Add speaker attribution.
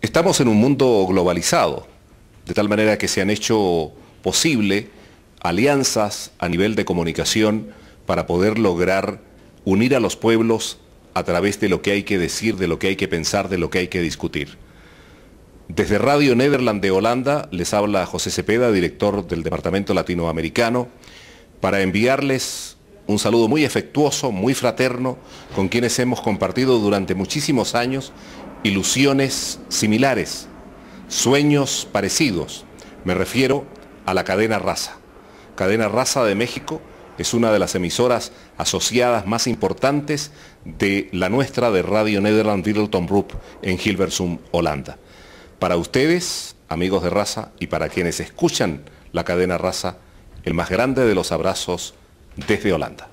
Speaker 1: Estamos en un mundo
Speaker 2: globalizado, de tal manera que se han hecho posible alianzas a nivel de comunicación para poder lograr unir a los pueblos a través de lo que hay que decir, de lo que hay que pensar, de lo que hay que discutir. Desde Radio Nederland de Holanda les habla José Cepeda, director del Departamento Latinoamericano, para enviarles un saludo muy afectuoso, muy fraterno, con quienes hemos compartido durante muchísimos años ilusiones similares, sueños parecidos. Me refiero a la cadena raza. Cadena raza de México es una de las emisoras asociadas más importantes de la nuestra de Radio Nederland Group en Hilversum, Holanda. Para ustedes, amigos de raza, y para quienes escuchan la cadena raza, el más grande de
Speaker 1: los abrazos desde Holanda.